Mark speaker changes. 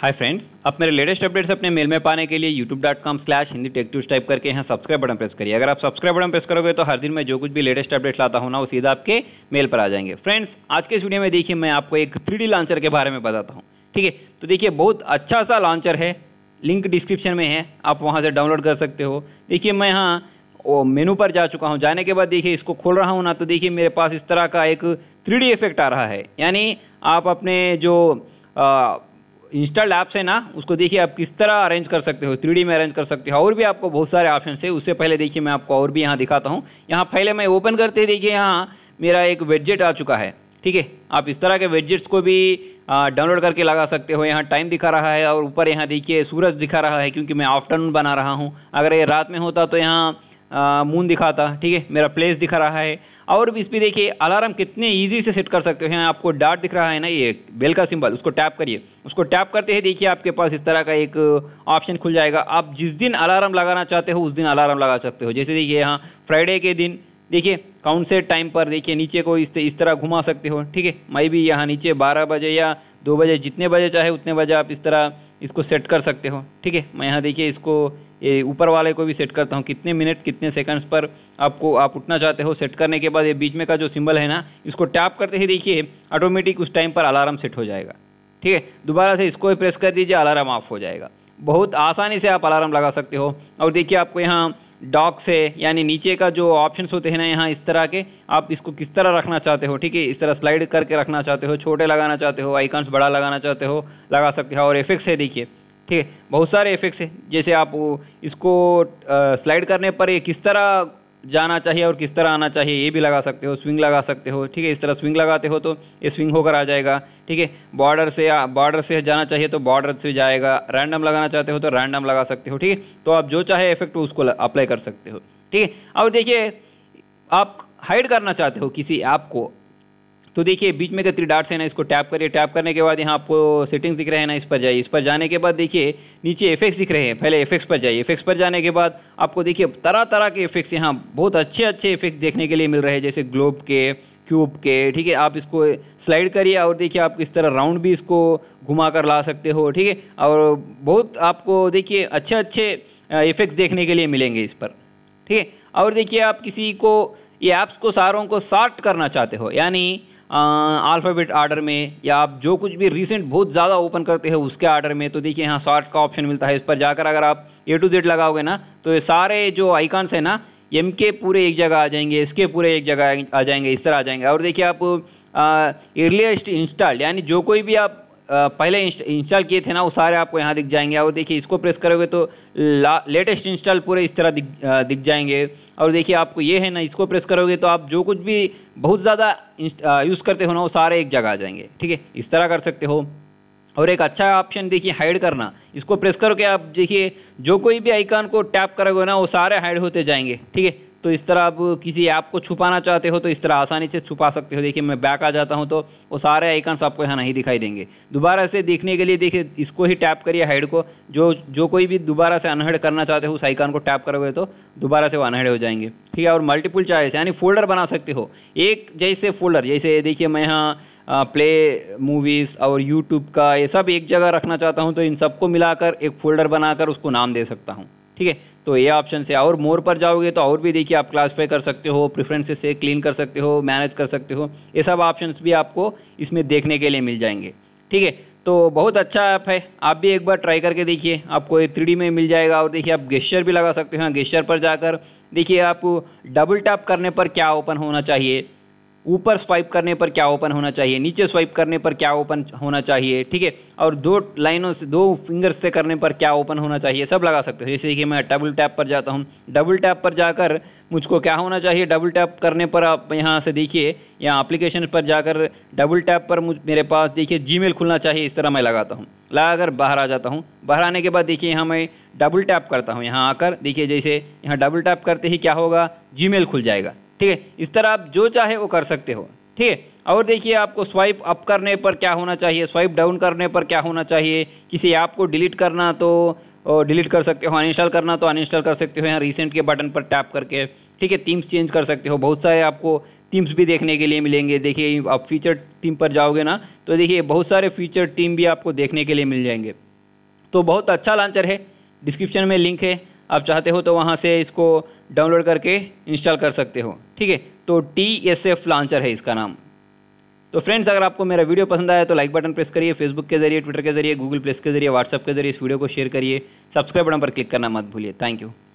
Speaker 1: hi friends आप मेरे latest updates अपने मेल में पाने के लिए YouTube dot com slash Hindi tech news type करके यहाँ सब्सक्राइब बटन प्रेस करिए अगर आप सब्सक्राइब बटन प्रेस करोगे तो हर दिन मैं जो कुछ भी लेटेस्ट अपडेट लाता हूँ ना वो सीधा आपके मेल पर आ जाएंगे फ्रेंड्स आज के वीडियो में देखिए मैं आपको एक थ्री लॉन्चर के बारे में बताता हूँ ठीक है तो देखिए बहुत अच्छा सा लॉन्चर है लिंक डिस्क्रिप्शन में है आप वहाँ से डाउनलोड कर सकते हो देखिए मैं यहाँ वो मेनू पर जा चुका हूँ जाने के बाद देखिए इसको खोल रहा हूँ ना तो देखिए मेरे पास इस तरह का एक थ्री इफेक्ट आ रहा है यानी आप अपने जो इंस्टॉल्ड ऐप्स है ना उसको देखिए आप किस तरह अरेंज कर सकते हो थ्री में अरेंज कर सकते हो और भी आपको बहुत सारे ऑप्शन है उससे पहले देखिए मैं आपको और भी यहाँ दिखाता हूँ यहाँ पहले मैं ओपन करते देखिए यहाँ मेरा एक वेडजेट आ चुका है ठीक है आप इस तरह के वेडजेट्स को भी डाउनलोड करके लगा सकते हो यहाँ टाइम दिखा रहा है और ऊपर यहाँ देखिए सूरज दिखा रहा है क्योंकि मैं आफ्टरनून बना रहा हूँ अगर ये रात में होता तो यहाँ मून दिखाता ठीक है मेरा प्लेस दिखा रहा है और इस पर देखिए अलार्म कितने ईजी से सेट कर सकते हैं आपको डार्ट दिख रहा है ना ये बेल का सिंबल उसको टैप करिए उसको टैप करते हैं देखिए आपके पास इस तरह का एक ऑप्शन uh, खुल जाएगा आप जिस दिन अलार्म लगाना चाहते हो उस दिन अलार्म लगा सकते हो जैसे देखिए यहाँ फ्राइडे के दिन देखिए काउंट से टाइम पर देखिए नीचे को इस इस तरह घुमा सकते हो ठीक है मैं भी यहाँ नीचे बारह बजे या दो बजे जितने बजे चाहे उतने बजे आप इस तरह इसको सेट कर सकते हो ठीक है मैं यहाँ देखिए इसको ये ऊपर वाले को भी सेट करता हूँ कितने मिनट कितने सेकंड्स पर आपको आप उठना चाहते हो सेट करने के बाद ये बीच में का जो सिंबल है ना इसको टैप करते ही देखिए ऑटोमेटिक उस टाइम पर अलार्म सेट हो जाएगा ठीक है दोबारा से इसको प्रेस कर दीजिए अलार्म ऑफ हो जाएगा बहुत आसानी से आप अलार्म लगा सकते हो और देखिए आपको यहाँ डॉक से यानी नीचे का जो ऑप्शंस होते हैं ना यहाँ इस तरह के आप इसको किस तरह रखना चाहते हो ठीक है इस तरह स्लाइड करके रखना चाहते हो छोटे लगाना चाहते हो आइकन्स बड़ा लगाना चाहते हो लगा सकते हो और इफेक्ट्स है देखिए ठीक है बहुत सारे इफेक्ट्स हैं जैसे आप इसको स्लाइड करने पर ये किस तरह जाना चाहिए और किस तरह आना चाहिए ये भी लगा सकते हो स्विंग लगा सकते हो ठीक है इस तरह स्विंग लगाते हो तो ये स्विंग होकर आ जाएगा ठीक है बॉर्डर से बॉर्डर से जाना चाहिए तो बॉर्डर से जाएगा रैंडम लगाना चाहते हो तो रैंडम लगा सकते हो ठीक है तो आप जो चाहे इफेक्ट उसको अप्लाई कर सकते हो ठीक है अब देखिए आप हाइड करना चाहते हो किसी ऐप को तो देखिए बीच में कितनी डाट्स है ना इसको टैप करिए टैप करने के बाद यहाँ आपको सेटिंग्स दिख रहे हैं ना इस पर जाइए इस पर जाने के बाद देखिए नीचे इफेक्ट्स दिख रहे हैं पहले इफेक्ट्स पर जाइए इफेक्ट्स पर जाने के बाद आपको देखिए तरह तरह के इफेक्ट्स यहाँ बहुत अच्छे अच्छे इफेक्ट्स देखने के लिए मिल रहे हैं जैसे ग्लोब के क्यूब के ठीक है आप इसको स्लाइड करिए और देखिए आप इस तरह राउंड भी इसको घुमा कर ला सकते हो ठीक है और बहुत आपको देखिए अच्छे अच्छे इफेक्ट्स देखने के लिए मिलेंगे इस पर ठीक है और देखिए आप किसी को ये ऐप्स को सारों को शार्ट करना चाहते हो यानी अल्फ़ाबेट आर्डर में या आप जो कुछ भी रिसेंट बहुत ज़्यादा ओपन करते हो उसके आर्डर में तो देखिए यहाँ शॉर्ट का ऑप्शन मिलता है इस पर जाकर अगर आप ए टू जेड लगाओगे ना तो ये सारे जो आइकॉन्स हैं ना एम के पूरे एक जगह आ जाएंगे इसके पूरे एक जगह आ जाएंगे इस तरह आ जाएंगे और देखिए आप अर्लीस्ट इंस्टॉल्ड यानी जो कोई भी आप पहले इंस्टॉल किए थे ना वो सारे आपको यहाँ दिख जाएंगे और देखिए इसको प्रेस करोगे तो लेटेस्ट इंस्टॉल पूरे इस तरह दिख दिख जाएंगे और देखिए आपको ये है ना इसको प्रेस करोगे तो आप जो कुछ भी बहुत ज़्यादा यूज़ करते हो ना वो सारे एक जगह आ जाएंगे ठीक है इस तरह कर सकते हो और एक अच्छा ऑप्शन देखिए हाइड करना इसको प्रेस करोगे आप देखिए जो कोई भी आइकन को टैप करोगे ना वो सारे हाइड होते जाएंगे ठीक है तो इस तरह आप किसी ऐप को छुपाना चाहते हो तो इस तरह आसानी से छुपा सकते हो देखिए मैं बैक आ जाता हूँ तो वो सारे आइकन्स आपको यहाँ नहीं दिखाई देंगे दोबारा से देखने के लिए देखिए इसको ही टैप करिए हेड को जो जो कोई भी दोबारा से अनहेड करना चाहते हो उस आइकन को टैप करोगे तो दोबारा से वो अनहेड हो जाएंगे ठीक है और मल्टीपल चॉइस यानी फोल्डर बना सकते हो एक जैसे फोल्डर जैसे देखिए मैं यहाँ प्ले मूवीज़ और यूट्यूब का ये सब एक जगह रखना चाहता हूँ तो इन सबको मिलाकर एक फोल्डर बनाकर उसको नाम दे सकता हूँ ठीक है तो ये ऑप्शन से और मोर पर जाओगे तो और भी देखिए आप क्लासीफाई कर सकते हो प्रिफ्रेंस से क्लीन कर सकते हो मैनेज कर सकते हो ये सब ऑप्शन भी आपको इसमें देखने के लिए मिल जाएंगे ठीक है तो बहुत अच्छा ऐप है आप भी एक बार ट्राई करके देखिए आपको ये थ्री में मिल जाएगा और देखिए आप गेस्चर भी लगा सकते हो गेस्चर हाँ, पर जाकर देखिए आप डबल टैप करने पर क्या ओपन होना चाहिए ऊपर स्वाइप करने पर क्या ओपन होना चाहिए नीचे स्वाइप करने पर क्या ओपन होना चाहिए ठीक है और दो लाइनों से दो फिंगर्स से करने पर क्या ओपन होना चाहिए सब लगा सकते हो जैसे कि मैं डबल टैप पर जाता हूँ डबल टैप पर जाकर मुझको क्या होना चाहिए डबल टैप करने पर आप यहाँ से देखिए या अप्लीकेशन पर जाकर डबल टैप पर मुझ मेरे पास देखिए जी खुलना चाहिए इस तरह मैं लगाता हूँ लगा कर बाहर आ जाता हूँ बाहर आने के बाद देखिए यहाँ मैं डबल टैप करता हूँ यहाँ आकर देखिए जैसे यहाँ डबल टैप करते ही क्या होगा जी खुल जाएगा ठीक है इस तरह आप जो चाहे वो कर सकते हो ठीक है और देखिए आपको स्वाइप अप करने पर क्या होना चाहिए स्वाइप डाउन करने पर क्या होना चाहिए किसी ऐप को डिलीट करना तो डिलीट कर सकते हो अनइंस्टॉल करना तो अनइंस्टॉल कर सकते हो यहाँ रिसेंट के बटन पर टैप करके ठीक है थीम्स चेंज कर सकते हो बहुत सारे आपको थीम्स भी देखने के लिए मिलेंगे देखिए आप फीचर टीम पर जाओगे ना तो देखिए बहुत सारे फीचर टीम भी आपको देखने के लिए मिल जाएंगे तो बहुत अच्छा लॉन्चर है डिस्क्रिप्शन में लिंक है आप चाहते हो तो वहाँ से इसको डाउनलोड करके इंस्टॉल कर सकते हो ठीक है तो टी एस एफ लॉन्चर है इसका नाम तो फ्रेंड्स अगर आपको मेरा वीडियो पसंद आया तो लाइक बटन प्रेस करिए फेसबुक के जरिए ट्विटर के जरिए गूगल प्लेस के जरिए व्हाट्सअप के जरिए इस वीडियो को शेयर करिए सब्सक्राइब बटन पर क्लिक करना मत भूलिए थैंक यू